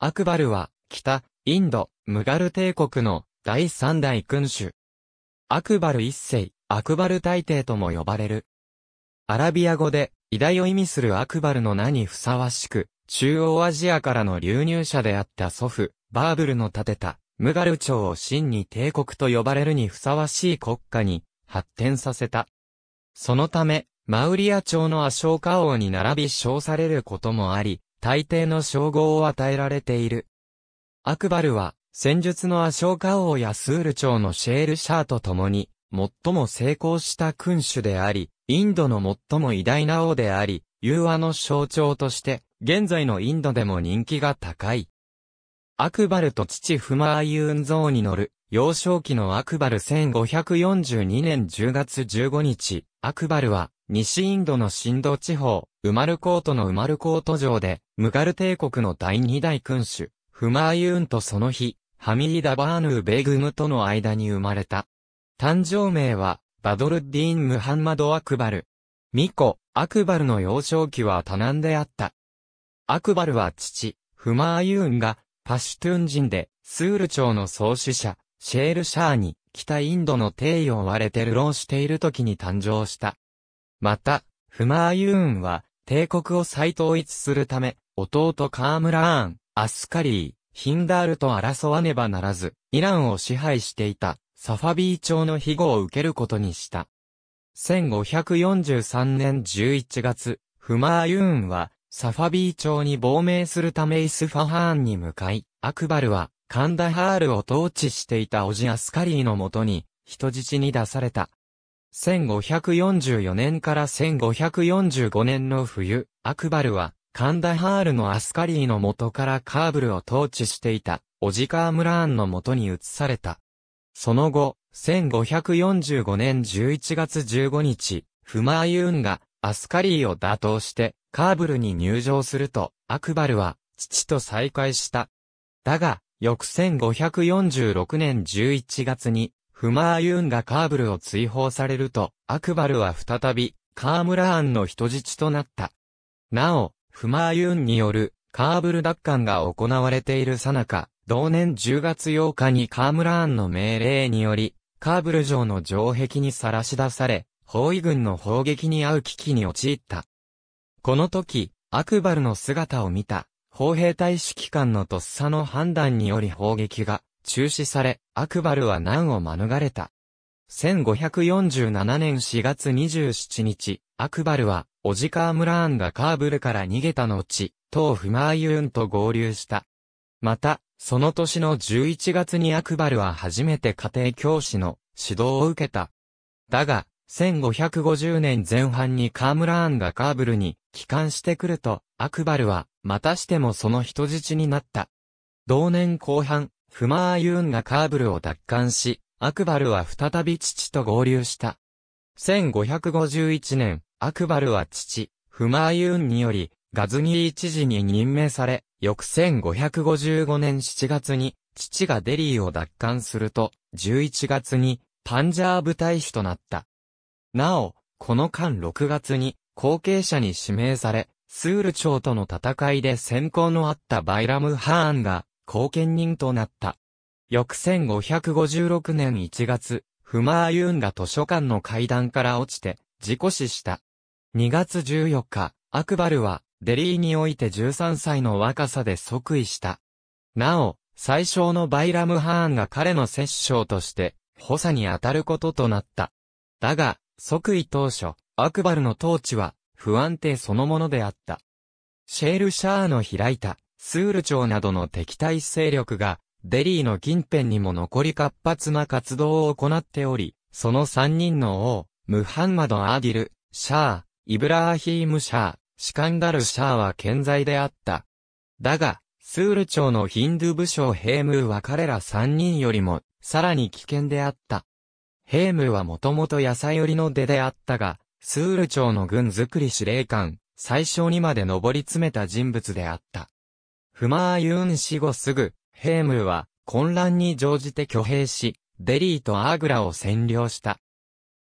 アクバルは、北、インド、ムガル帝国の第三代君主。アクバル一世、アクバル大帝とも呼ばれる。アラビア語で、偉大を意味するアクバルの名にふさわしく、中央アジアからの流入者であった祖父、バーブルの建てた、ムガル朝を真に帝国と呼ばれるにふさわしい国家に発展させた。そのため、マウリア朝のアショーカ王に並び称されることもあり、大抵の称号を与えられている。アクバルは、戦術のアショーカ王やスール朝のシェールシャーと共に、最も成功した君主であり、インドの最も偉大な王であり、融和の象徴として、現在のインドでも人気が高い。アクバルと父フマーユーンーに乗る、幼少期のアクバル1542年10月15日、アクバルは、西インドのシ道地方、ウマルコートのウマルコート城で、ムガル帝国の第二代君主、フマーユーンとその日、ハミーダ・バーヌー・ベグムとの間に生まれた。誕生名は、バドルッディーン・ムハンマド・アクバル。ミコ、アクバルの幼少期は多難であった。アクバルは父、フマーユーンが、パシュトゥン人で、スール朝の創始者、シェール・シャーに、北インドの帝を追われて流浪している時に誕生した。また、フマーユーンは、帝国を再統一するため、弟カームラーン、アスカリー、ヒンダールと争わねばならず、イランを支配していた、サファビー朝の庇護を受けることにした。1543年11月、フマーユーンは、サファビー朝に亡命するためイスファハーンに向かい、アクバルは、カンダハールを統治していたオジアスカリーのもとに、人質に出された。1544年から1545年の冬、アクバルは、カンダハールのアスカリーの元からカーブルを統治していた、オジカームラーンの元に移された。その後、1545年11月15日、フマーユーンがアスカリーを打倒して、カーブルに入場すると、アクバルは、父と再会した。だが、翌1546年11月に、フマーユーンがカーブルを追放されると、アクバルは再び、カームラーンの人質となった。なお、フマーユンによるカーブル奪還が行われているさなか、同年10月8日にカームラーンの命令により、カーブル城の城壁にさらし出され、包囲軍の砲撃に遭う危機に陥った。この時、アクバルの姿を見た、砲兵隊指揮官のとっさの判断により砲撃が中止され、アクバルは難を免れた。1547年4月27日、アクバルはオジカームラーンがカーブルから逃げた後、当フマーユーンと合流した。また、その年の11月にアクバルは初めて家庭教師の指導を受けた。だが、1550年前半にカームラーンがカーブルに帰還してくると、アクバルは、またしてもその人質になった。同年後半、フマーユーンがカーブルを奪還し、アクバルは再び父と合流した。1551年、アクバルは父、フマーユーンにより、ガズニー知事に任命され、翌1555年7月に、父がデリーを奪還すると、11月に、パンジャーブ大使となった。なお、この間6月に、後継者に指名され、スール朝との戦いで先行のあったバイラム・ハーンが、後見人となった。翌1556年1月、フマーユーンが図書館の階段から落ちて、事故死した。2月14日、アクバルは、デリーにおいて13歳の若さで即位した。なお、最小のバイラムハーンが彼の摂政として、補佐に当たることとなった。だが、即位当初、アクバルの統治は、不安定そのものであった。シェール・シャーの開いた、スール朝などの敵対勢力が、デリーの近辺にも残り活発な活動を行っており、その3人の王、ムハンマド・アディル、シャー、イブラーヒーム・シャー、シカンダル・シャーは健在であった。だが、スール朝のヒンドゥー武将ヘームーは彼ら三人よりも、さらに危険であった。ヘームーはもともと野菜寄りの出であったが、スール朝の軍作り司令官、最小にまで上り詰めた人物であった。フマーユーン死後すぐ、ヘームーは混乱に乗じて挙兵し、デリーとアーグラを占領した。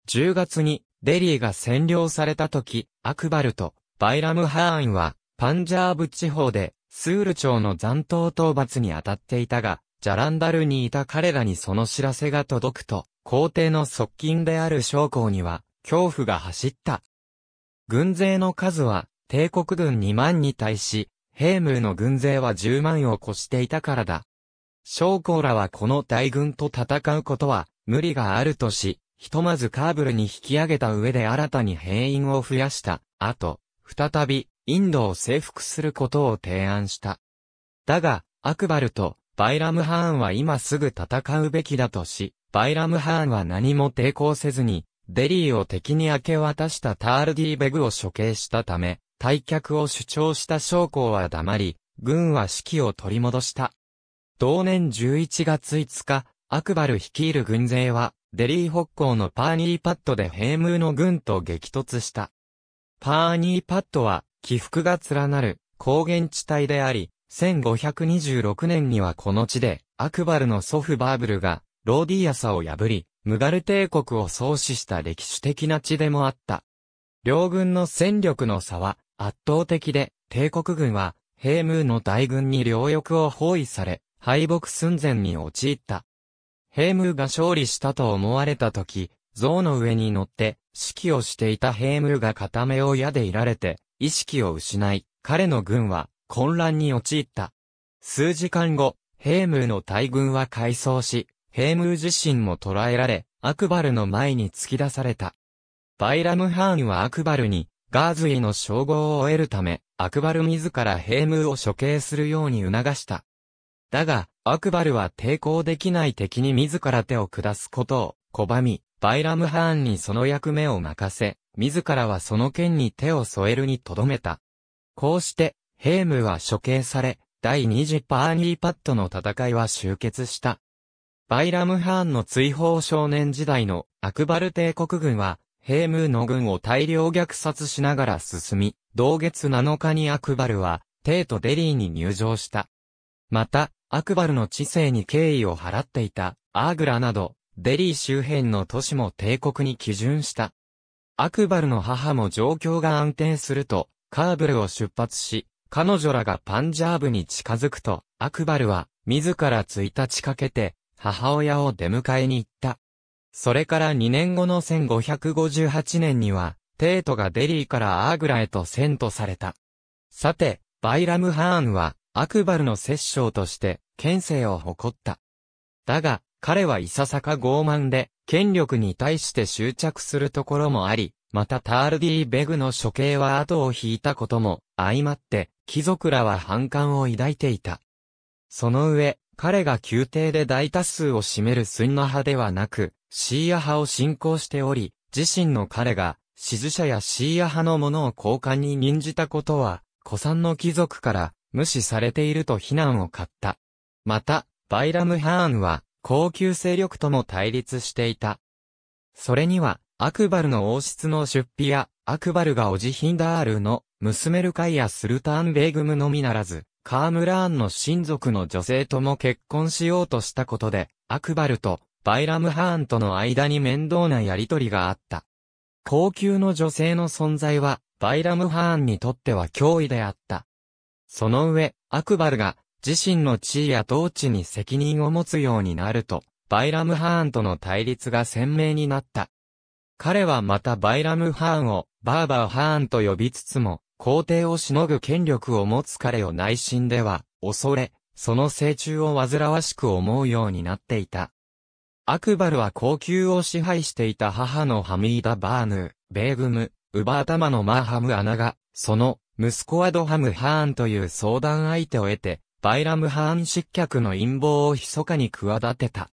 10月にデリーが占領された時、アクバルとバイラムハーンはパンジャーブ地方でスール朝の残党討伐に当たっていたが、ジャランダルにいた彼らにその知らせが届くと、皇帝の側近である将校には恐怖が走った。軍勢の数は帝国軍2万に対し、ヘームーの軍勢は10万を越していたからだ。将校らはこの大軍と戦うことは無理があるとし、ひとまずカーブルに引き上げた上で新たに兵員を増やした。後、再び、インドを征服することを提案した。だが、アクバルとバイラムハーンは今すぐ戦うべきだとし、バイラムハーンは何も抵抗せずに、デリーを敵に明け渡したタールディーベグを処刑したため、退却を主張した将校は黙り、軍は指揮を取り戻した。同年11月5日、アクバル率いる軍勢は、デリー北港のパーニーパッドでヘムーの軍と激突した。パーニーパッドは、起伏が連なる高原地帯であり、1526年にはこの地で、アクバルの祖父バーブルが、ローディアサを破り、ムガル帝国を創始した歴史的な地でもあった。両軍の戦力の差は圧倒的で、帝国軍は、ヘムーの大軍に両翼を包囲され、敗北寸前に陥った。ヘームーが勝利したと思われた時、像の上に乗って、指揮をしていたヘームーが片目を矢でいられて、意識を失い、彼の軍は混乱に陥った。数時間後、ヘームーの大軍は回想し、ヘームー自身も捕らえられ、アクバルの前に突き出された。バイラムハーンはアクバルに、ガーズイの称号を得るため、アクバル自らヘームーを処刑するように促した。だが、アクバルは抵抗できない敵に自ら手を下すことを拒み、バイラムハーンにその役目を任せ、自らはその剣に手を添えるにとどめた。こうして、ヘームは処刑され、第2次パーニーパッドの戦いは終結した。バイラムハーンの追放少年時代のアクバル帝国軍は、ヘームの軍を大量虐殺しながら進み、同月7日にアクバルは、帝都デリーに入城した。また、アクバルの知性に敬意を払っていた、アーグラなど、デリー周辺の都市も帝国に基準した。アクバルの母も状況が安定すると、カーブルを出発し、彼女らがパンジャーブに近づくと、アクバルは、自ら1日かけて、母親を出迎えに行った。それから2年後の1558年には、帝都がデリーからアーグラへと遷都された。さて、バイラム・ハーンは、アクバルの摂政として、権勢を誇った。だが、彼はいささか傲慢で、権力に対して執着するところもあり、またタールディーベグの処刑は後を引いたことも、相まって、貴族らは反感を抱いていた。その上、彼が宮廷で大多数を占めるスンナ派ではなく、シーア派を信仰しており、自身の彼が、支持者やシーア派のものを交換に任じたことは、古参の貴族から、無視されていると非難を買った。また、バイラム・ハーンは、高級勢力とも対立していた。それには、アクバルの王室の出費や、アクバルがオジヒンダールの、娘ルカイやスルターンベーグムのみならず、カームラーンの親族の女性とも結婚しようとしたことで、アクバルとバイラムハーンとの間に面倒なやりとりがあった。高級の女性の存在は、バイラムハーンにとっては脅威であった。その上、アクバルが自身の地位や統治に責任を持つようになると、バイラムハーンとの対立が鮮明になった。彼はまたバイラムハーンをバーバーハーンと呼びつつも、皇帝をしのぐ権力を持つ彼を内心では恐れ、その成虫を煩わしく思うようになっていた。アクバルは高級を支配していた母のハミーダ・バーヌ、ー、ベーグム、ウバータマのマーハムアナが、その息子アドハム・ハーンという相談相手を得て、バイラム・ハーン失脚の陰謀を密かに企てた。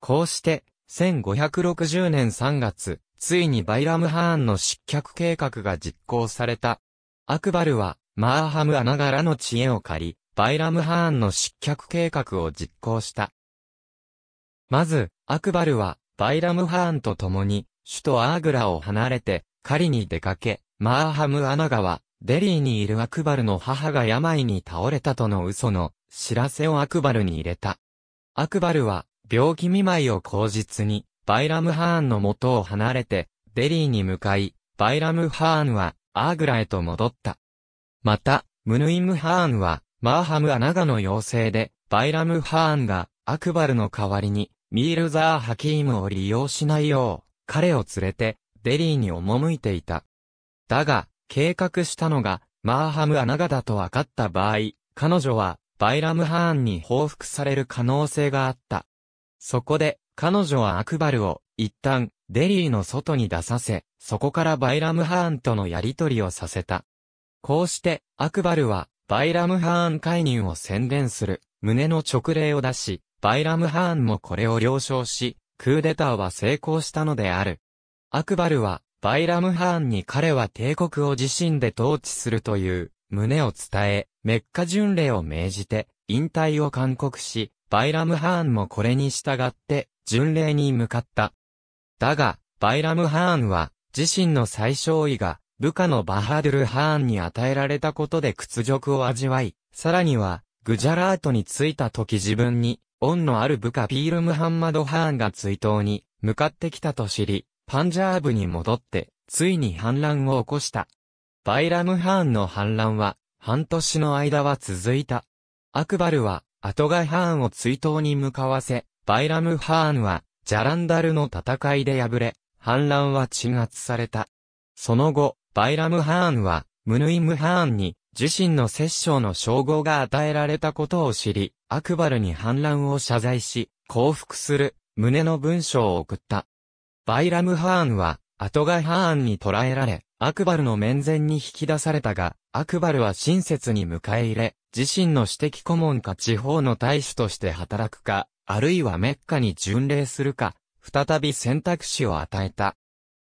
こうして、1560年3月、ついにバイラム・ハーンの失脚計画が実行された。アクバルは、マーハム・アナガラの知恵を借り、バイラム・ハーンの失脚計画を実行した。まず、アクバルは、バイラム・ハーンと共に、首都アーグラを離れて、狩りに出かけ、マーハム・アナガは、デリーにいるアクバルの母が病に倒れたとの嘘の知らせをアクバルに入れた。アクバルは病気見舞いを口実にバイラムハーンの元を離れてデリーに向かい、バイラムハーンはアーグラへと戻った。また、ムヌイムハーンはマーハム・アナガの要請でバイラムハーンがアクバルの代わりにミールザー・ハキームを利用しないよう彼を連れてデリーに赴いていた。だが、計画したのが、マーハム・アナガだと分かった場合、彼女は、バイラム・ハーンに報復される可能性があった。そこで、彼女はアクバルを、一旦、デリーの外に出させ、そこからバイラム・ハーンとのやりとりをさせた。こうして、アクバルは、バイラムハーン解任を宣伝する、胸の直令を出し、バイラムハーンもこれを了承し、クーデターは成功したのである。アクバルは、バイラムハーンに彼は帝国を自身で統治するという、旨を伝え、メッカ巡礼を命じて、引退を勧告し、バイラムハーンもこれに従って、巡礼に向かった。だが、バイラムハーンは、自身の最小位が、部下のバハドゥルハーンに与えられたことで屈辱を味わい、さらには、グジャラートに着いた時自分に、恩のある部下ピールムハンマドハーンが追悼に、向かってきたと知り、パンジャーブに戻って、ついに反乱を起こした。バイラムハーンの反乱は、半年の間は続いた。アクバルは、アトガハーンを追悼に向かわせ、バイラムハーンは、ジャランダルの戦いで敗れ、反乱は鎮圧された。その後、バイラムハーンは、ムヌイムハーンに、自身の摂政の称号が与えられたことを知り、アクバルに反乱を謝罪し、降伏する、胸の文章を送った。バイラム・ハーンは、後がハーンに捕らえられ、アクバルの面前に引き出されたが、アクバルは親切に迎え入れ、自身の私的顧問か地方の大使として働くか、あるいはメッカに巡礼するか、再び選択肢を与えた。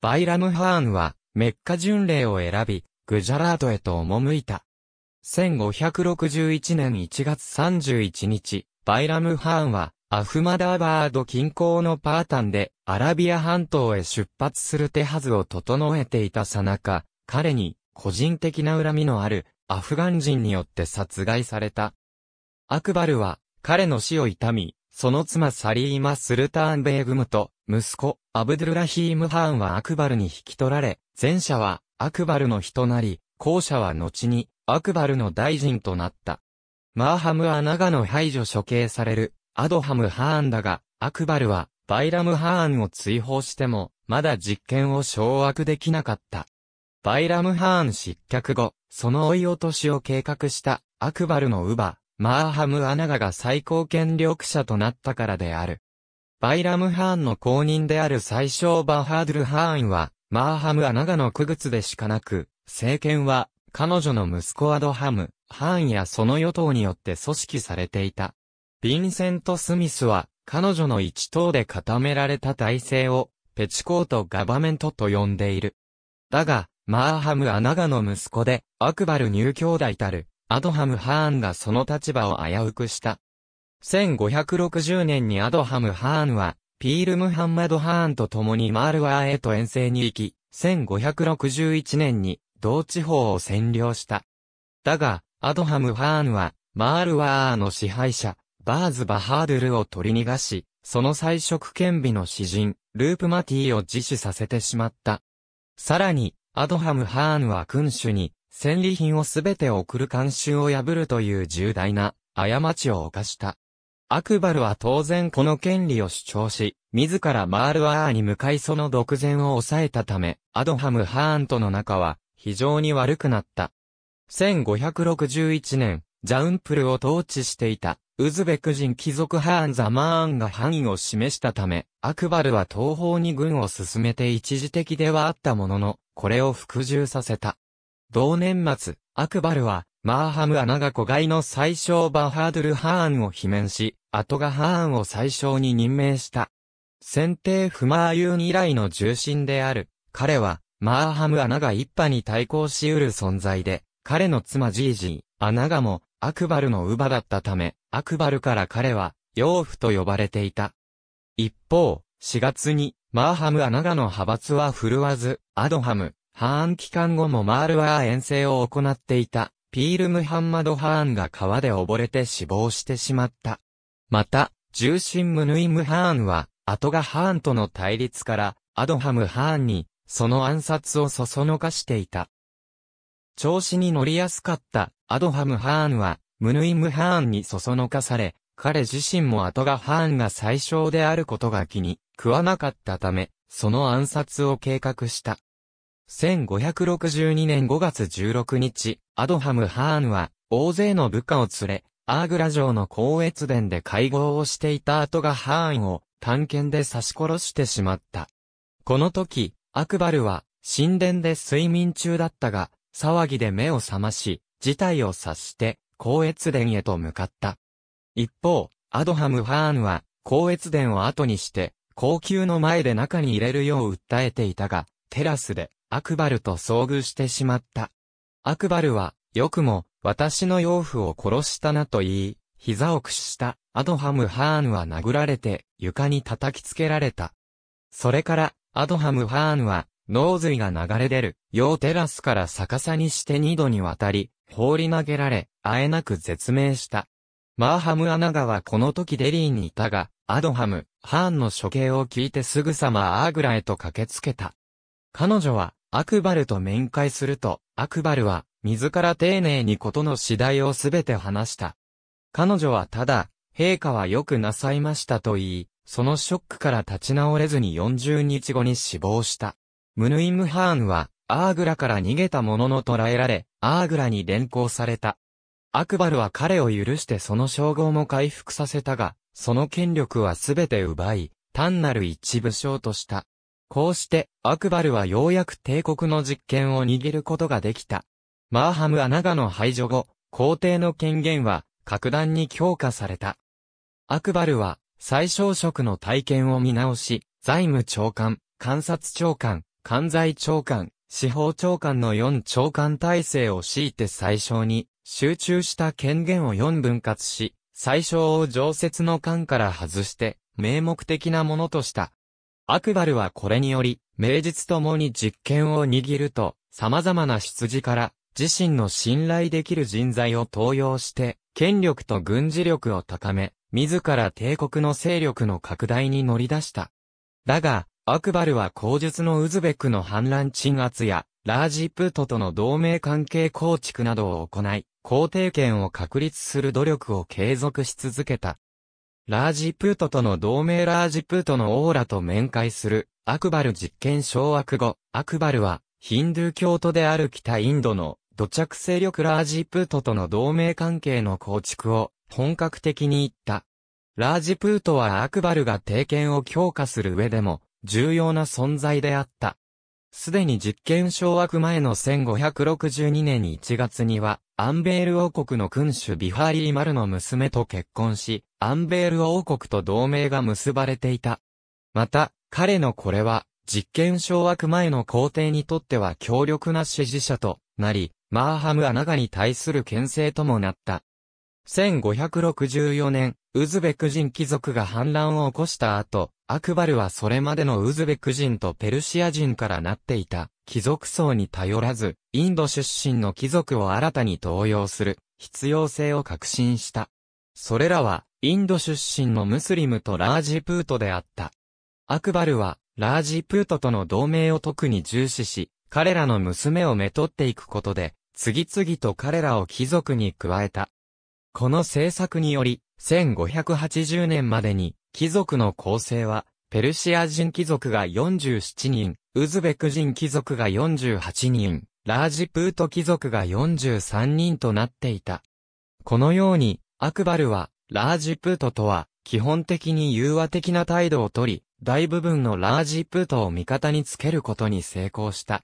バイラム・ハーンは、メッカ巡礼を選び、グジャラートへと赴いた。1561年1月31日、バイラム・ハーンは、アフマダーバード近郊のパータンでアラビア半島へ出発する手はずを整えていたさなか、彼に個人的な恨みのあるアフガン人によって殺害された。アクバルは彼の死を悼み、その妻サリーマ・スルターン・ベーグムと息子アブドゥルラヒーム・ハーンはアクバルに引き取られ、前者はアクバルの人なり、後者は後にアクバルの大臣となった。マーハムは長野排除処刑されるアドハム・ハーンだが、アクバルは、バイラム・ハーンを追放しても、まだ実権を掌握できなかった。バイラム・ハーン失脚後、その追い落としを計画したアクバルの乳母、マーハム・アナガが最高権力者となったからである。バイラム・ハーンの公認である最小バハードル・ハーンは、マーハム・アナガの区別でしかなく、政権は、彼女の息子アドハム、ハーンやその与党によって組織されていた。ヴィンセント・スミスは、彼女の一党で固められた体制を、ペチコート・ガバメントと呼んでいる。だが、マーハム・アナガの息子で、アクバル入兄弟たる、アドハム・ハーンがその立場を危うくした。1560年にアドハム・ハーンは、ピール・ムハンマド・ハーンと共にマールワーへと遠征に行き、1561年に、同地方を占領した。だが、アドハム・ハーンは、マールワーの支配者、バーズ・バハードゥルを取り逃がし、その彩色兼備の詩人、ループマティを自死させてしまった。さらに、アドハム・ハーンは君主に、戦利品をすべて送る慣習を破るという重大な過ちを犯した。アクバルは当然この権利を主張し、自らマールアーに向かいその独善を抑えたため、アドハム・ハーンとの仲は非常に悪くなった。1561年、ジャウンプルを統治していたウズベク人貴族ハーン・ザ・マーンが範囲を示したため、アクバルは東方に軍を進めて一時的ではあったものの、これを服従させた。同年末、アクバルは、マーハム・アナが子飼いの最小バハードル・ハーンを罷免し、アトガ・ハーンを最小に任命した。先定不マーユン以来の重心である、彼は、マーハム・アナが一派に対抗し得る存在で、彼の妻ジージー、アナガも、アクバルの乳母だったため、アクバルから彼は、養父と呼ばれていた。一方、4月に、マーハムアナガの派閥は振るわず、アドハム、ハーン期間後もマールは遠征を行っていた、ピール・ムハンマド・ハーンが川で溺れて死亡してしまった。また、重臣ムヌイム・ハーンは、後がハーンとの対立から、アドハム・ハーンに、その暗殺をそそのかしていた。調子に乗りやすかった、アドハム・ハーンは、ムヌイム・ハーンにそそのかされ、彼自身も後がハーンが最小であることが気に食わなかったため、その暗殺を計画した。1562年5月16日、アドハム・ハーンは、大勢の部下を連れ、アーグラ城の高越殿で会合をしていた後がハーンを探検で刺し殺してしまった。この時、アクバルは神殿で睡眠中だったが、騒ぎで目を覚まし、事態を察して、高越殿へと向かった。一方、アドハム・ハーンは、高越殿を後にして、高級の前で中に入れるよう訴えていたが、テラスで、アクバルと遭遇してしまった。アクバルは、よくも、私の養父を殺したなと言い、膝を屈したアドハム・ハーンは殴られて床に叩きつけられた。それからアドハム・ハーンは脳髄が流れ出る、洋テラスから逆さにして二度にわたり、放り投げられ、あえなく絶命した。マーハム・アナガはこの時デリーにいたが、アドハム、ハーンの処刑を聞いてすぐさまアーグラへと駆けつけた。彼女は、アクバルと面会すると、アクバルは、自ら丁寧に事の次第をすべて話した。彼女はただ、陛下はよくなさいましたと言い、そのショックから立ち直れずに40日後に死亡した。ムヌイムハーンは、アーグラから逃げたものの捕らえられ、アーグラに連行された。アクバルは彼を許してその称号も回復させたが、その権力はすべて奪い、単なる一武将とした。こうして、アクバルはようやく帝国の実権を握ることができた。マーハム・アナガの排除後、皇帝の権限は、格段に強化された。アクバルは、最小職の体験を見直し、財務長官、監察長官、関財長官、司法長官の4長官体制を敷いて最小に、集中した権限を4分割し、最小を常設の間から外して、名目的なものとした。アクバルはこれにより、名実ともに実権を握ると、様々な出自から、自身の信頼できる人材を登用して、権力と軍事力を高め、自ら帝国の勢力の拡大に乗り出した。だが、アクバルは口述のウズベクの反乱鎮圧や、ラージプートとの同盟関係構築などを行い、皇帝権を確立する努力を継続し続けた。ラージプートとの同盟ラージプートのオーラと面会する、アクバル実験掌握後、アクバルは、ヒンドゥー教徒である北インドの土着勢力ラージプートとの同盟関係の構築を本格的に言った。ラージプートはアクバルが帝権を強化する上でも重要な存在であった。すでに実験掌握前の1562年1月には、アンベール王国の君主ビハーリー・マルの娘と結婚し、アンベール王国と同盟が結ばれていた。また、彼のこれは、実験掌握前の皇帝にとっては強力な支持者となり、マーハム・アナガに対する牽制ともなった。1564年、ウズベク人貴族が反乱を起こした後、アクバルはそれまでのウズベク人とペルシア人からなっていた貴族層に頼らず、インド出身の貴族を新たに登用する必要性を確信した。それらは、インド出身のムスリムとラージプートであった。アクバルは、ラージプートとの同盟を特に重視し、彼らの娘をめとっていくことで、次々と彼らを貴族に加えた。この政策により、1580年までに、貴族の構成は、ペルシア人貴族が47人、ウズベク人貴族が48人、ラージプート貴族が43人となっていた。このように、アクバルは、ラージプートとは、基本的に融和的な態度をとり、大部分のラージプートを味方につけることに成功した。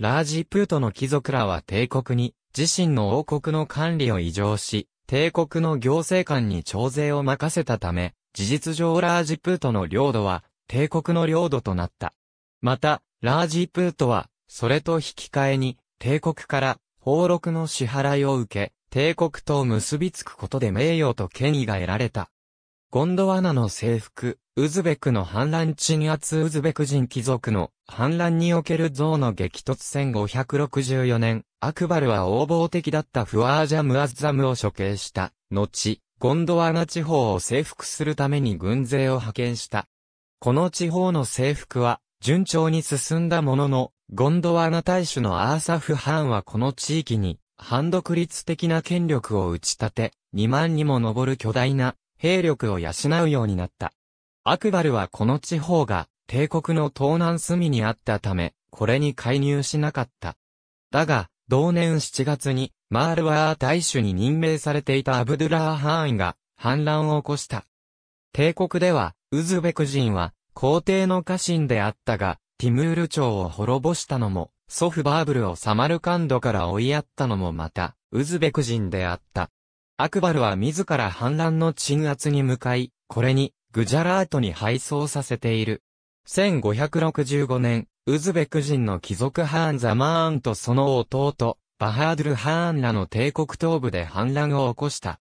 ラージプートの貴族らは帝国に、自身の王国の管理を異常し、帝国の行政官に徴税を任せたため、事実上ラージプートの領土は、帝国の領土となった。また、ラージプートは、それと引き換えに、帝国から、俸禄の支払いを受け、帝国と結びつくことで名誉と権威が得られた。ゴンドワナの征服、ウズベクの反乱鎮圧ウズベク人貴族の反乱における像の激突1564年、アクバルは横暴的だったフアージャ・ムアズザムを処刑した。後、ゴンドワナ地方を征服するために軍勢を派遣した。この地方の征服は、順調に進んだものの、ゴンドワナ大主のアーサフ・ハーンはこの地域に、反独立的な権力を打ち立て、2万にも上る巨大な兵力を養うようになった。アクバルはこの地方が帝国の東南隅にあったため、これに介入しなかった。だが、同年7月に、マールワー大使に任命されていたアブドゥラー・ハーンが反乱を起こした。帝国では、ウズベク人は、皇帝の家臣であったが、ティムール朝を滅ぼしたのも、祖父バーブルをサマルカンドから追いやったのもまた、ウズベク人であった。アクバルは自ら反乱の鎮圧に向かい、これに、グジャラートに敗走させている。1565年、ウズベク人の貴族ハーン・ザマーンとその弟、バハードゥル・ハーンらの帝国東部で反乱を起こした。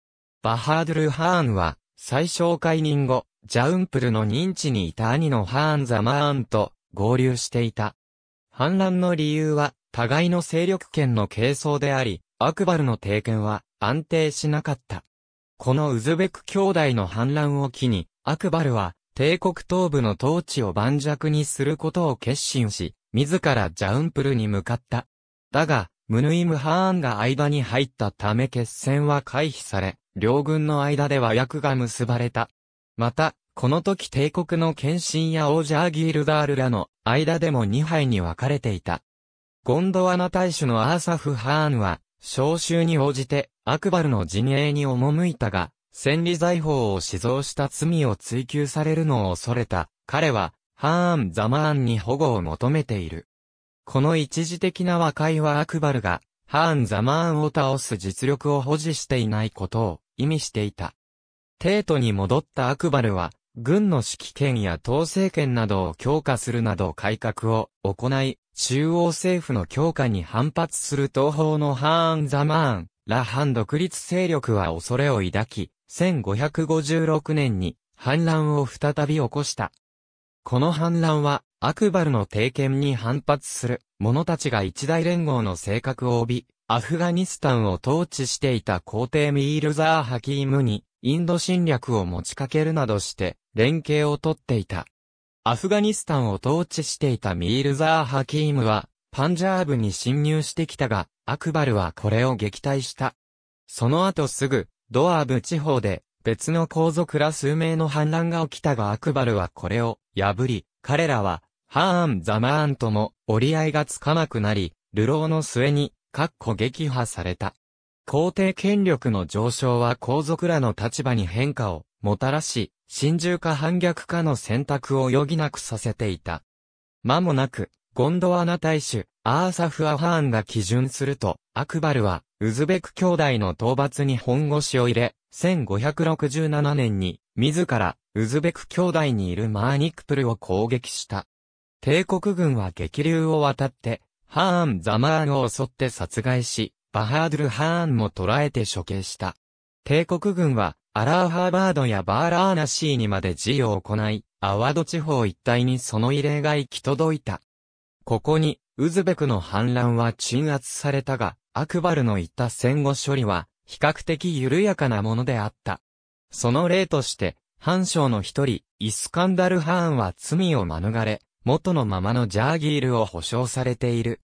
バハードゥル・ハーンは、最小解任後、ジャウンプルの認知にいた兄のハーン・ザマーンと合流していた。反乱の理由は、互いの勢力圏の軽装であり、アクバルの帝権は安定しなかった。このウズベク兄弟の反乱を機に、アクバルは帝国東部の統治を盤石にすることを決心し、自らジャウンプルに向かった。だが、ムヌイムハーンが間に入ったため決戦は回避され、両軍の間では役が結ばれた。また、この時帝国の献身や王者アギールダールらの間でも2敗に分かれていた。ゴンドワナ大使のアーサフ・ハーンは、召集に応じてアクバルの陣営に赴いたが、戦利財宝を死蔵した罪を追求されるのを恐れた、彼は、ハーン・ザマーンに保護を求めている。この一時的な和解はアクバルが、ハーン・ザマーンを倒す実力を保持していないことを意味していた。帝都に戻ったアクバルは、軍の指揮権や統制権などを強化するなど改革を行い、中央政府の強化に反発する東方のハーン・ザマーン、ラハン独立勢力は恐れを抱き、1556年に反乱を再び起こした。この反乱は、アクバルの提権に反発する者たちが一大連合の性格を帯び、アフガニスタンを統治していた皇帝ミールザー・ハキームに、インド侵略を持ちかけるなどして、連携をとっていた。アフガニスタンを統治していたミールザー・ハキームは、パンジャーブに侵入してきたが、アクバルはこれを撃退した。その後すぐ、ドアーブ地方で、別の皇族ら数名の反乱が起きたがアクバルはこれを破り、彼らは、ハーン・ザマーンとも折り合いがつかなくなり、流浪の末に、かっこ撃破された。皇帝権力の上昇は皇族らの立場に変化をもたらし、真珠か反逆かの選択を余儀なくさせていた。間もなく、ゴンドワナ大使、アーサフ・アハーンが基準すると、アクバルは、ウズベク兄弟の討伐に本腰を入れ、1567年に、自ら、ウズベク兄弟にいるマーニクプルを攻撃した。帝国軍は激流を渡って、ハーン・ザマーンを襲って殺害し、バハードル・ハーンも捕らえて処刑した。帝国軍は、アラーハーバードやバーラーナシーにまで事を行い、アワド地方一帯にその異例が行き届いた。ここに、ウズベクの反乱は鎮圧されたが、アクバルの言った戦後処理は、比較的緩やかなものであった。その例として、藩将の一人、イスカンダル・ハーンは罪を免れ、元のままのジャーギールを保証されている。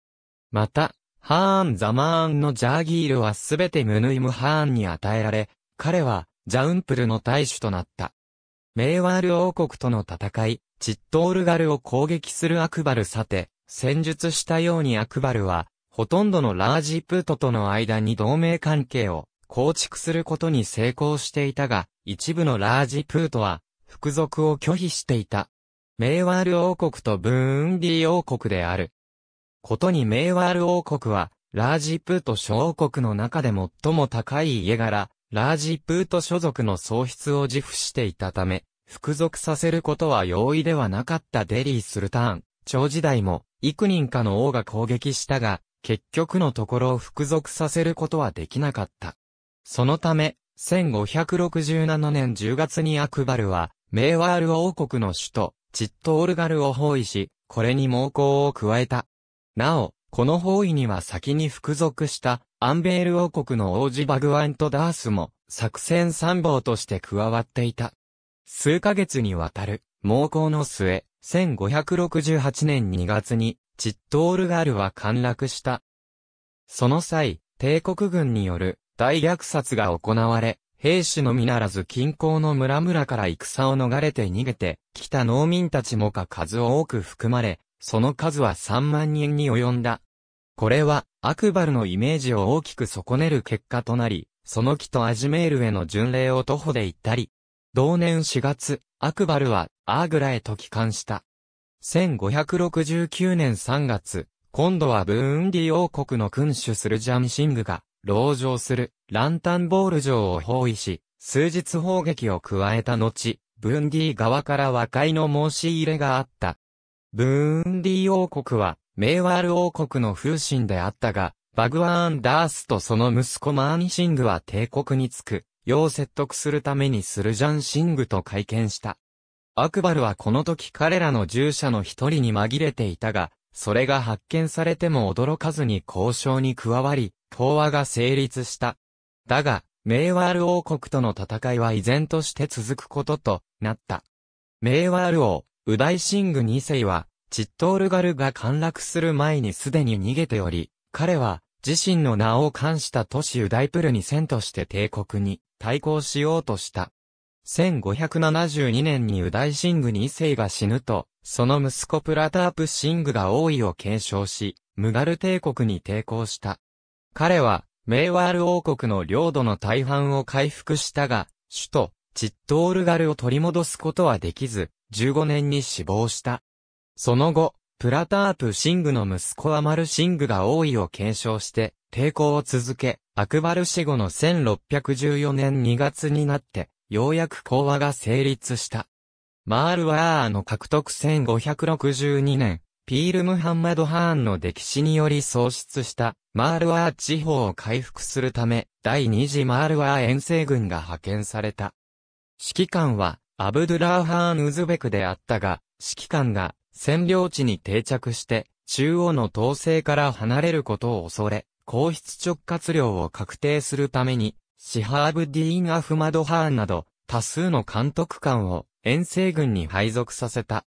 また、ハーン・ザマーンのジャーギールはすべてムヌイム・ハーンに与えられ、彼は、ジャウンプルの大使となった。メイワール王国との戦い、チットオルガルを攻撃するアクバルさて、戦術したようにアクバルは、ほとんどのラージプートとの間に同盟関係を構築することに成功していたが、一部のラージプートは、服属を拒否していた。メイワール王国とブーンディ王国である。ことにメイワール王国は、ラージプート諸王国の中で最も高い家柄、ラージプート所属の喪失を自負していたため、服属させることは容易ではなかったデリー・スルターン、長時代も、幾人かの王が攻撃したが、結局のところを服属させることはできなかった。そのため、1567年10月にアクバルは、メーワール王国の首都、チットオルガルを包囲し、これに猛攻を加えた。なお、この包囲には先に服属したアンベール王国の王子バグワンとダースも作戦参謀として加わっていた。数ヶ月にわたる猛攻の末、1568年2月にチットールガルは陥落した。その際、帝国軍による大虐殺が行われ、兵士のみならず近郊の村々から戦を逃れて逃げてきた農民たちもか数多く含まれ、その数は3万人に及んだ。これは、アクバルのイメージを大きく損ねる結果となり、その木とアジメールへの巡礼を徒歩で行ったり、同年4月、アクバルはアーグラへと帰還した。1569年3月、今度はブーンディ王国の君主するジャンシングが、籠城するランタンボール城を包囲し、数日砲撃を加えた後、ブーンディ側から和解の申し入れがあった。ブーンディ王国は、メイワール王国の風神であったが、バグワーン・ダースとその息子マーニシングは帝国に着く、よう説得するためにするジャン・シングと会見した。アクバルはこの時彼らの従者の一人に紛れていたが、それが発見されても驚かずに交渉に加わり、講和が成立した。だが、メイワール王国との戦いは依然として続くこととなった。メイワール王、ウダイシング2世は、チットールガルが陥落する前にすでに逃げており、彼は自身の名を冠した都市ウダイプルに戦として帝国に対抗しようとした。1572年にウダイシングに異世が死ぬと、その息子プラタープシングが王位を継承し、ムガル帝国に抵抗した。彼は、メイワール王国の領土の大半を回復したが、首都、チットールガルを取り戻すことはできず、15年に死亡した。その後、プラタープ・シングの息子アマル・シングが王位を継承して、抵抗を続け、アクバル死後の1614年2月になって、ようやく講和が成立した。マールワーの獲得1562年、ピール・ムハンマド・ハーンの歴史により創出したマールワー地方を回復するため、第2次マールワー遠征軍が派遣された。指揮官はアブドゥラーハーン・ウズベクであったが、指揮官が占領地に定着して、中央の統制から離れることを恐れ、皇室直轄領を確定するために、シハーブ・ディーン・アフマド・ハーンなど、多数の監督官を遠征軍に配属させた。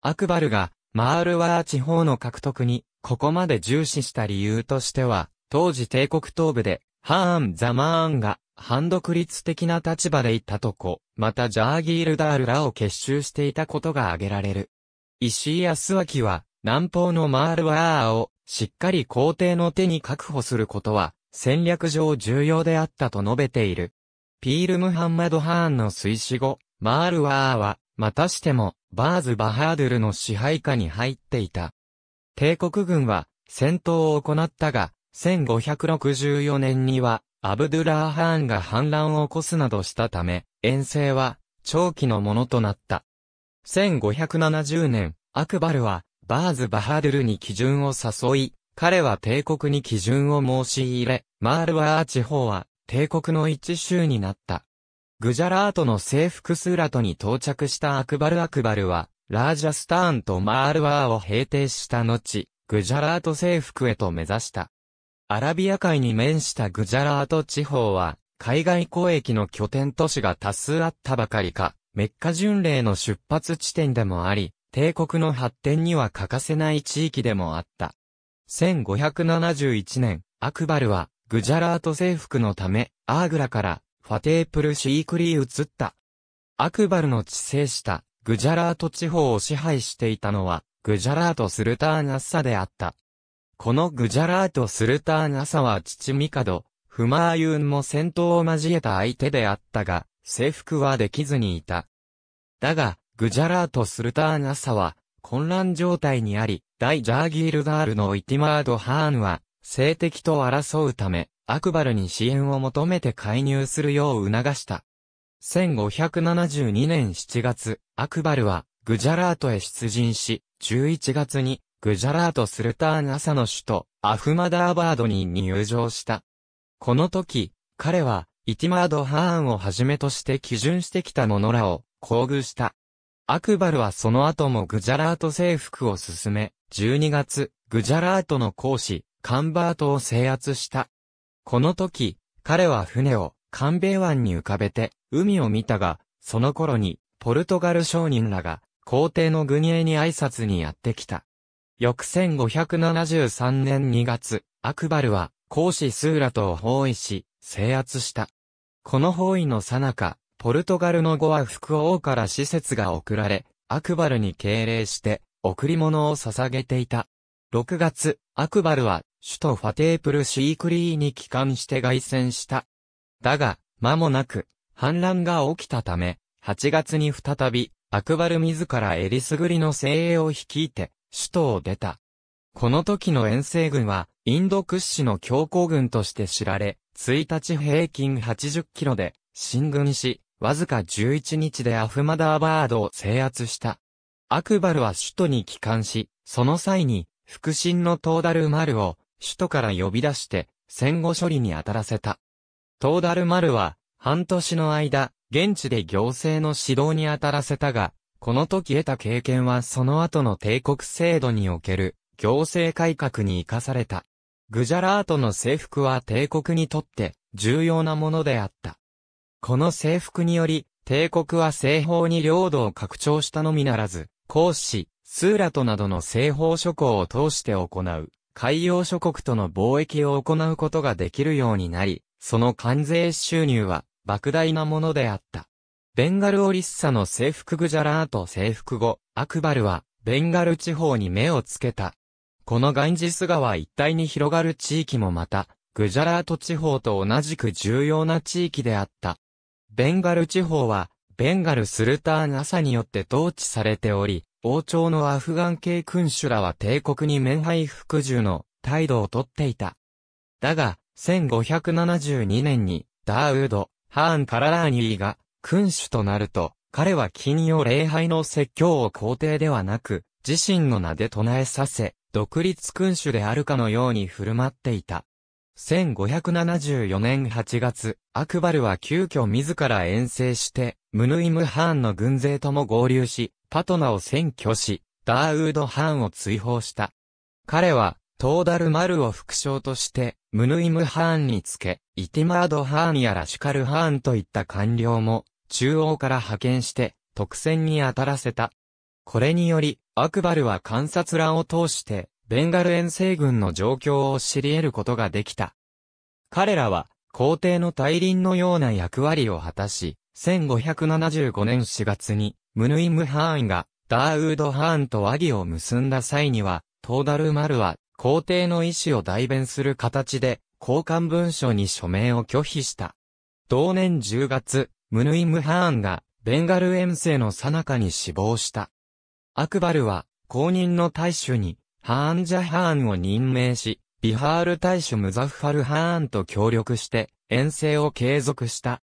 アクバルが、マールワー地方の獲得に、ここまで重視した理由としては、当時帝国東部で、ハーン・ザマーンが、反独立的な立場でいたとこ、またジャーギールダールらを結集していたことが挙げられる。石井康明は、南方のマールワーを、しっかり皇帝の手に確保することは、戦略上重要であったと述べている。ピール・ムハンマド・ハーンの推進後、マールワーは、またしても、バーズ・バハードゥルの支配下に入っていた。帝国軍は、戦闘を行ったが、1564年には、アブドゥラー・ハーンが反乱を起こすなどしたため、遠征は、長期のものとなった。1570年、アクバルは、バーズ・バハードゥルに基準を誘い、彼は帝国に基準を申し入れ、マールワー地方は帝国の一州になった。グジャラートの征服スーラトに到着したアクバルアクバルは、ラージャスターンとマールワーを平定した後、グジャラート征服へと目指した。アラビア海に面したグジャラート地方は、海外交易の拠点都市が多数あったばかりか、メッカ巡礼の出発地点でもあり、帝国の発展には欠かせない地域でもあった。1571年、アクバルは、グジャラート征服のため、アーグラから、ファテープルシークリー移った。アクバルの治世したグジャラート地方を支配していたのは、グジャラートスルターン・アッサであった。このグジャラートスルターン・アサは父ミカド、フマーユンも戦闘を交えた相手であったが、征服はできずにいた。だが、グジャラートスルターン・アサは、混乱状態にあり、大ジャーギールダールのイティマード・ハーンは、性的と争うため、アクバルに支援を求めて介入するよう促した。1572年7月、アクバルは、グジャラートへ出陣し、11月に、グジャラートスルターンサの首都、アフマダーバードに入場した。この時、彼は、イティマード・ハーンをはじめとして基準してきた者らを、厚遇した。アクバルはその後もグジャラート征服を進め、12月、グジャラートの公使、カンバートを制圧した。この時、彼は船を、カンベイ湾に浮かべて、海を見たが、その頃に、ポルトガル商人らが、皇帝の軍営に挨拶にやってきた。翌1573年2月、アクバルは、公使スーラトを包囲し、制圧した。この包囲の最中、ポルトガルの後は福王から施設が送られ、アクバルに敬礼して、贈り物を捧げていた。6月、アクバルは首都ファテープルシークリーに帰還して凱旋した。だが、間もなく、反乱が起きたため、8月に再び、アクバル自らエリスグリの精鋭を率いて、首都を出た。この時の遠征軍は、インド屈指の強行軍として知られ、1日平均80キロで、進軍し、わずか11日でアフマダーバードを制圧した。アクバルは首都に帰還し、その際に、腹心のトーダルマルを、首都から呼び出して、戦後処理に当たらせた。トーダルマルは、半年の間、現地で行政の指導に当たらせたが、この時得た経験はその後の帝国制度における行政改革に生かされた。グジャラートの征服は帝国にとって重要なものであった。この征服により、帝国は西方に領土を拡張したのみならず、公子、スーラトなどの西方諸侯を通して行う、海洋諸国との貿易を行うことができるようになり、その関税収入は、莫大なものであった。ベンガルオリッサの征服グジャラート征服後、アクバルは、ベンガル地方に目をつけた。このガンジス川一帯に広がる地域もまた、グジャラート地方と同じく重要な地域であった。ベンガル地方は、ベンガルスルターンサによって統治されており、王朝のアフガン系君主らは帝国に面配服従の態度をとっていた。だが、1572年に、ダーウード、ハーン・カララーニーが、君主となると、彼は金曜礼拝の説教を皇帝ではなく、自身の名で唱えさせ、独立君主であるかのように振る舞っていた。1574年8月、アクバルは急遽自ら遠征して、ムヌイム・ハーンの軍勢とも合流し、パトナを占拠し、ダーウード・ハーンを追放した。彼は、トーダル・マルを副将として、ムヌイム・ハーンにつけ、イティマード・ハーンやラシュカル・ハーンといった官僚も、中央から派遣して、特選に当たらせた。これにより、アクバルは観察欄を通して、ベンガル遠征軍の状況を知り得ることができた。彼らは、皇帝の大輪のような役割を果たし、1575年4月に、ムヌイムハーンが、ダーウード・ハーンと和議を結んだ際には、トーダル・マルは、皇帝の意思を代弁する形で、交換文書に署名を拒否した。同年10月、ムヌイムハーンが、ベンガル遠征の最中に死亡した。アクバルは、公認の大主に、ハーンジャハーンを任命し、ビハール大主ムザフファルハーンと協力して、遠征を継続した。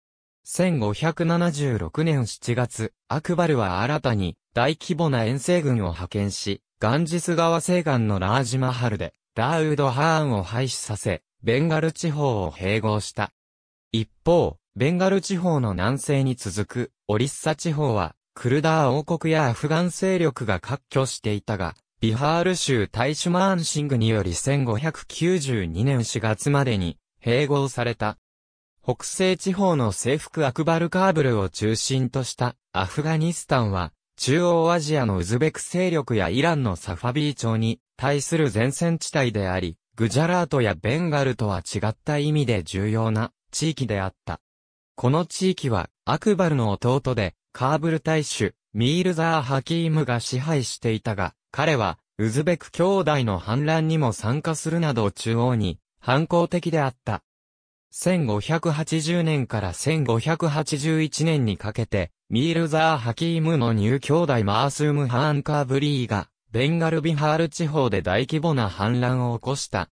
1576年7月、アクバルは新たに大規模な遠征軍を派遣し、ガンジス川西岸のラージマハルで、ラーウド・ハーンを廃止させ、ベンガル地方を併合した。一方、ベンガル地方の南西に続く、オリッサ地方は、クルダー王国やアフガン勢力が割拠していたが、ビハール州タイシュマーンシングにより1592年4月までに、併合された。北西地方の征服アクバルカーブルを中心としたアフガニスタンは、中央アジアのウズベク勢力やイランのサファビー朝に対する前線地帯であり、グジャラートやベンガルとは違った意味で重要な地域であった。この地域は、アクバルの弟で、カーブル大使ミールザー・ハキームが支配していたが、彼は、ウズベク兄弟の反乱にも参加するなど中央に、反抗的であった。1580年から1581年にかけて、ミールザー・ハキームの入兄弟マースーム・ハーンカーブリーが、ベンガルビハール地方で大規模な反乱を起こした。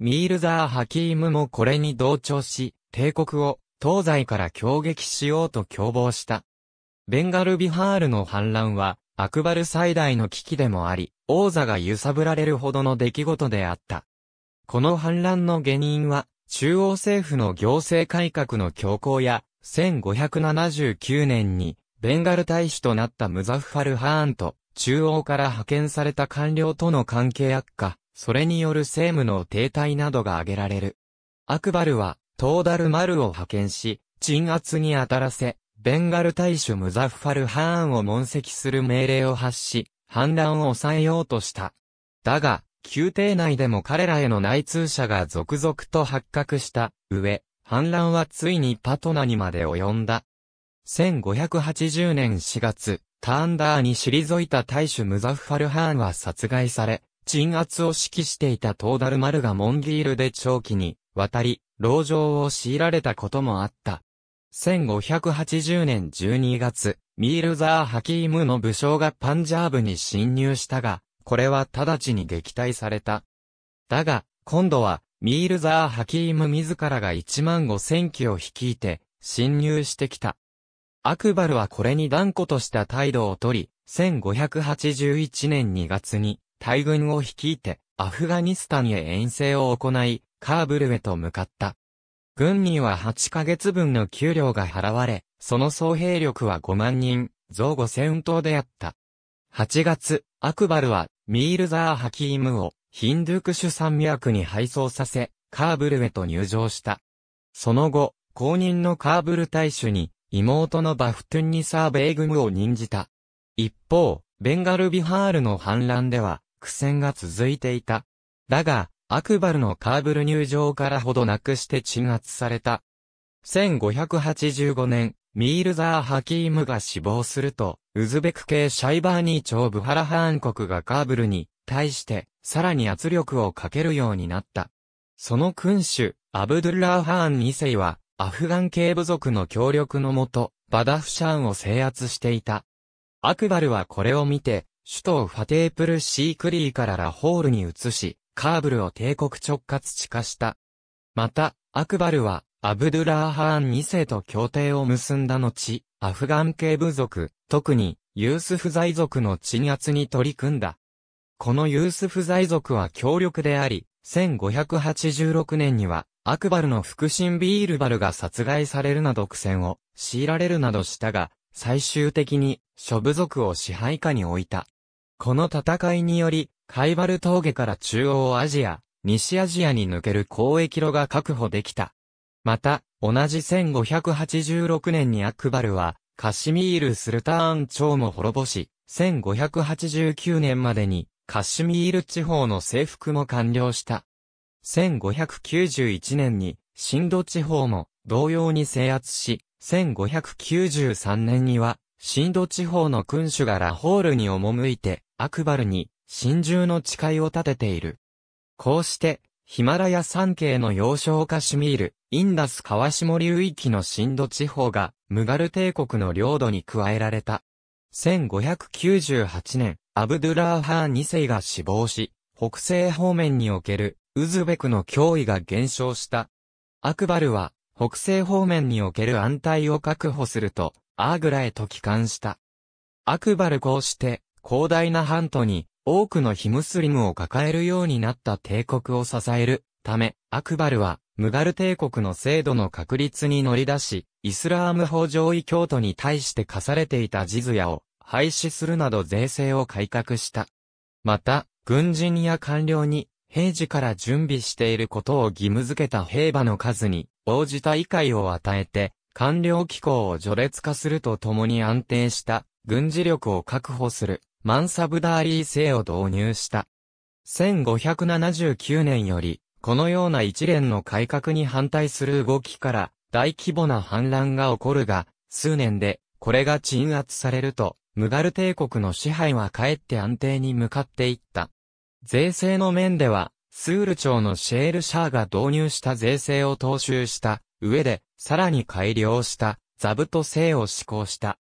ミールザー・ハキームもこれに同調し、帝国を東西から攻撃しようと共謀した。ベンガルビハールの反乱は、アクバル最大の危機でもあり、王座が揺さぶられるほどの出来事であった。この反乱の原因は、中央政府の行政改革の強行や、1579年に、ベンガル大使となったムザフファル・ハーンと、中央から派遣された官僚との関係悪化、それによる政務の停滞などが挙げられる。アクバルは、トーダル・マルを派遣し、鎮圧に当たらせ、ベンガル大使ムザフファル・ハーンを問責する命令を発し、反乱を抑えようとした。だが、宮廷内でも彼らへの内通者が続々と発覚した上、反乱はついにパトナにまで及んだ。1580年4月、ターンダーに退いた大主ムザフファルハーンは殺害され、鎮圧を指揮していたトーダルマルがモンギールで長期に渡り、牢状を強いられたこともあった。1580年12月、ミールザー・ハキームの武将がパンジャーブに侵入したが、これは直ちに撃退された。だが、今度は、ミールザー・ハキーム自らが1万5千機を率いて、侵入してきた。アクバルはこれに断固とした態度をとり、1581年2月に、大軍を率いて、アフガニスタンへ遠征を行い、カーブルへと向かった。軍には8ヶ月分の給料が払われ、その総兵力は5万人、増5000頭であった。8月、アクバルはミールザー・ハキームをヒンドゥクシュ山脈に配送させ、カーブルへと入場した。その後、公認のカーブル大使に妹のバフトゥンニサー・ベイグムを任じた。一方、ベンガルビハールの反乱では苦戦が続いていた。だが、アクバルのカーブル入場からほどなくして鎮圧された。1585年、ミールザー・ハキームが死亡すると、ウズベク系シャイバーニー朝ブハラハーン国がカーブルに対してさらに圧力をかけるようになった。その君主、アブドゥラーハーン2世はアフガン系部族の協力のもと、バダフシャンを制圧していた。アクバルはこれを見て、首都ファテープルシークリーからラホールに移し、カーブルを帝国直轄地化した。また、アクバルは、アブドゥラーハーン2世と協定を結んだ後、アフガン系部族、特にユースフ在族の鎮圧に取り組んだ。このユースフ在族は強力であり、1586年には、アクバルの腹心ビールバルが殺害されるなど苦戦を強いられるなどしたが、最終的に、諸部族を支配下に置いた。この戦いにより、カイバル峠から中央アジア、西アジアに抜ける交易路が確保できた。また、同じ1586年にアクバルは、カシミール・スルターン朝も滅ぼし、1589年までにカシミール地方の征服も完了した。1591年に、シンド地方も同様に制圧し、1593年には、シンド地方の君主がラホールに赴いて、アクバルに真珠の誓いを立てている。こうして、ヒマラヤ山系の要衝カシミール、インダス川下流域のシンド地方が、ムガル帝国の領土に加えられた。1598年、アブドゥラーハーン2世が死亡し、北西方面における、ウズベクの脅威が減少した。アクバルは、北西方面における安泰を確保すると、アーグラへと帰還した。アクバルこうして、広大な半島に、多くのヒムスリムを抱えるようになった帝国を支えるため、アクバルは、ムガル帝国の制度の確立に乗り出し、イスラーム法上位教徒に対して課されていたジズヤを廃止するなど税制を改革した。また、軍人や官僚に平時から準備していることを義務付けた兵馬の数に応じた異界を与えて、官僚機構を序列化するとともに安定した軍事力を確保するマンサブダーリー制を導入した。1579年よりこのような一連の改革に反対する動きから大規模な反乱が起こるが、数年でこれが鎮圧されると、ムガル帝国の支配はかえって安定に向かっていった。税制の面では、スール朝のシェールシャーが導入した税制を踏襲した上で、さらに改良した座布と制を施行した。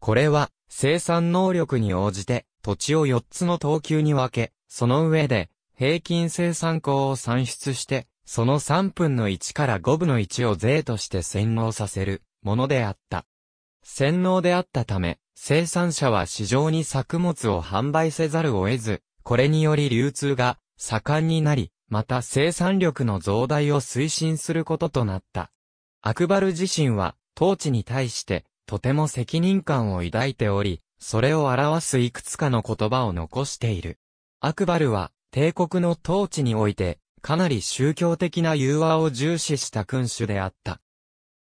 これは、生産能力に応じて、土地を4つの等級に分け、その上で、平均生産項を算出して、その3分の1から5分の1を税として洗脳させるものであった。洗脳であったため、生産者は市場に作物を販売せざるを得ず、これにより流通が盛んになり、また生産力の増大を推進することとなった。アクバル自身は、統治に対して、とても責任感を抱いており、それを表すいくつかの言葉を残している。アクバルは、帝国の統治において、かなり宗教的な融和を重視した君主であった。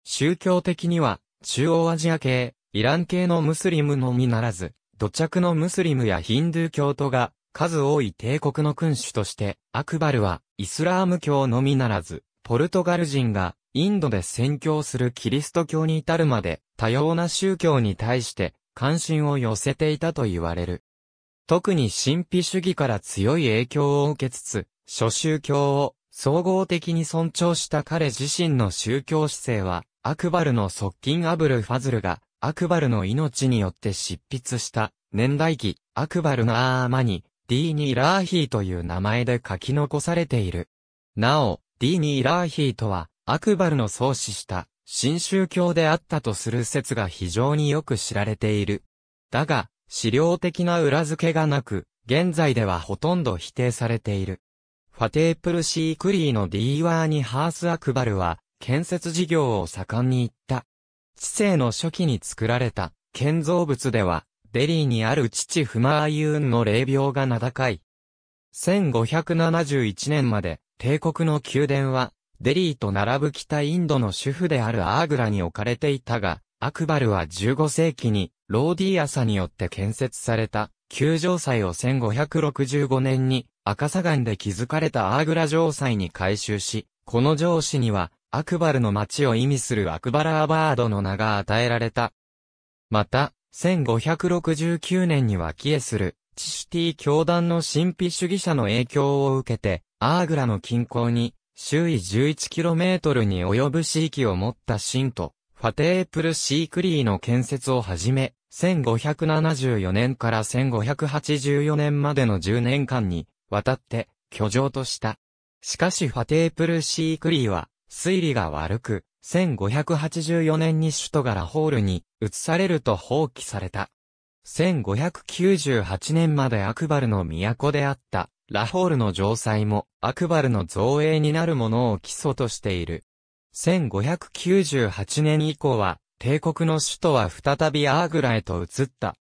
宗教的には、中央アジア系、イラン系のムスリムのみならず、土着のムスリムやヒンドゥー教徒が、数多い帝国の君主として、アクバルは、イスラーム教のみならず、ポルトガル人が、インドで宣教するキリスト教に至るまで、多様な宗教に対して、関心を寄せていたと言われる。特に神秘主義から強い影響を受けつつ、諸宗教を総合的に尊重した彼自身の宗教姿勢は、アクバルの側近アブル・ファズルが、アクバルの命によって執筆した、年代記、アクバルのアーマに、D ニー・ラーヒーという名前で書き残されている。なお、D ニー・ラーヒーとは、アクバルの創始した、新宗教であったとする説が非常によく知られている。だが、資料的な裏付けがなく、現在ではほとんど否定されている。ファテープルシークリーのディーワーニ・ハース・アクバルは、建設事業を盛んに行った。知性の初期に作られた建造物では、デリーにある父フマーユーンの霊廟が名高い。1571年まで、帝国の宮殿は、デリーと並ぶ北インドの主婦であるアーグラに置かれていたが、アクバルは15世紀にローディアサによって建設された、球場祭を1565年に赤砂岩で築かれたアーグラ城祭に改修し、この城市にはアクバルの町を意味するアクバラアバードの名が与えられた。また、1569年には帰エする、チシュティ教団の神秘主義者の影響を受けて、アーグラの近郊に、周囲 11km に及ぶ地域を持った神徒、ファテープルシークリーの建設をはじめ、1574年から1584年までの10年間に、わたって、居城とした。しかしファテープルシークリーは、推理が悪く、1584年に首都がラホールに移されると放棄された。1598年までアクバルの都であった、ラホールの城塞もアクバルの造営になるものを基礎としている。1598年以降は、帝国の首都は再びアーグラへと移った。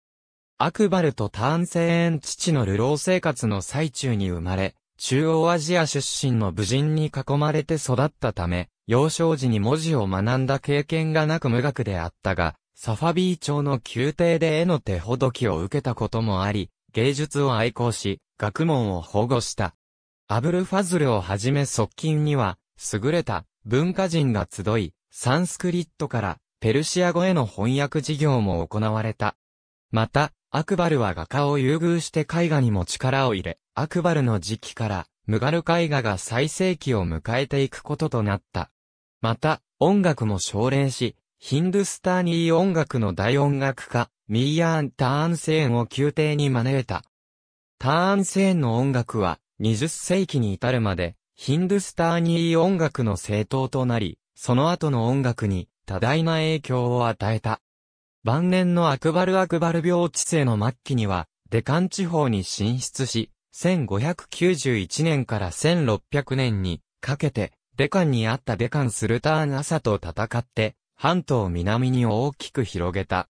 アクバルとターンセーン父の流浪生活の最中に生まれ、中央アジア出身の武人に囲まれて育ったため、幼少時に文字を学んだ経験がなく無学であったが、サファビー朝の宮廷で絵の手ほどきを受けたこともあり、芸術を愛好し、学問を保護した。アブルファズルをはじめ側近には、優れた文化人が集い、サンスクリットからペルシア語への翻訳事業も行われた。また、アクバルは画家を優遇して絵画にも力を入れ、アクバルの時期からムガル絵画が最盛期を迎えていくこととなった。また、音楽も奨励し、ヒンドゥスターニー音楽の大音楽家、ミーヤーン・ターンセーンを宮廷に招いた。ターンセーンの音楽は、20世紀に至るまで、ヒンドゥスターニー音楽の政党となり、その後の音楽に多大な影響を与えた。晩年のアクバルアクバル病治世の末期には、デカン地方に進出し、1591年から1600年にかけて、デカンにあったデカンスルターン朝と戦って、半島南に大きく広げた。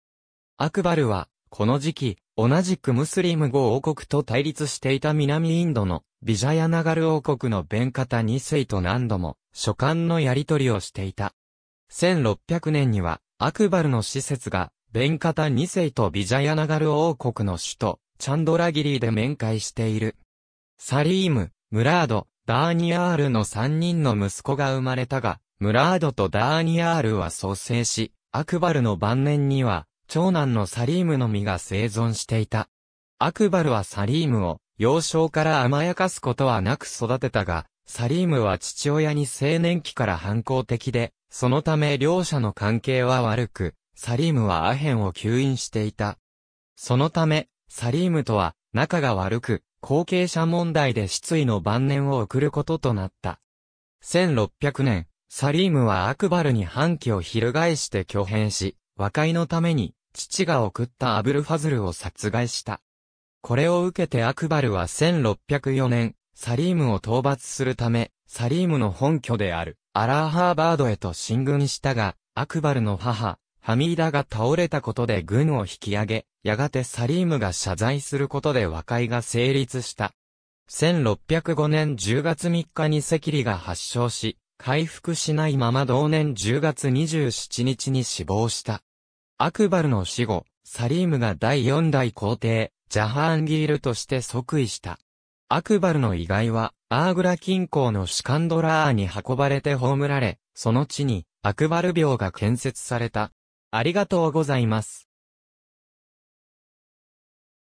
アクバルは、この時期、同じくムスリム語王国と対立していた南インドのビジャヤナガル王国の弁方2世と何度も書簡のやり取りをしていた。1600年には、アクバルの施設が、弁方2世とビジャヤナガル王国の首都、チャンドラギリーで面会している。サリーム、ムラード、ダーニアールの3人の息子が生まれたが、ムラードとダーニアールは創生し、アクバルの晩年には、長男のサリームのみが生存していた。アクバルはサリームを幼少から甘やかすことはなく育てたが、サリームは父親に青年期から反抗的で、そのため両者の関係は悪く、サリームはアヘンを吸引していた。そのため、サリームとは仲が悪く、後継者問題で失意の晩年を送ることとなった。1600年、サリームはアクバルに反旗を翻して挙兵し、和解のために、父が送ったアブルファズルを殺害した。これを受けてアクバルは1604年、サリームを討伐するため、サリームの本拠である、アラーハーバードへと進軍したが、アクバルの母、ハミーダが倒れたことで軍を引き上げ、やがてサリームが謝罪することで和解が成立した。1605年10月3日に赤痢が発症し、回復しないまま同年10月27日に死亡した。アクバルの死後、サリームが第4代皇帝、ジャハーンギールとして即位した。アクバルの遺骸は、アーグラ近郊のシカンドラーに運ばれて葬られ、その地に、アクバル廟が建設された。ありがとうございます。